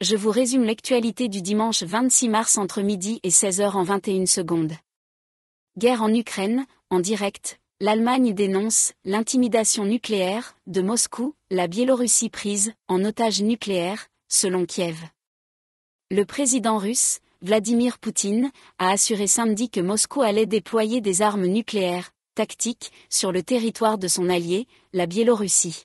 je vous résume l'actualité du dimanche 26 mars entre midi et 16h en 21 secondes. Guerre en Ukraine, en direct, l'Allemagne dénonce l'intimidation nucléaire de Moscou, la Biélorussie prise en otage nucléaire, selon Kiev. Le président russe, Vladimir Poutine, a assuré samedi que Moscou allait déployer des armes nucléaires, tactiques, sur le territoire de son allié, la Biélorussie.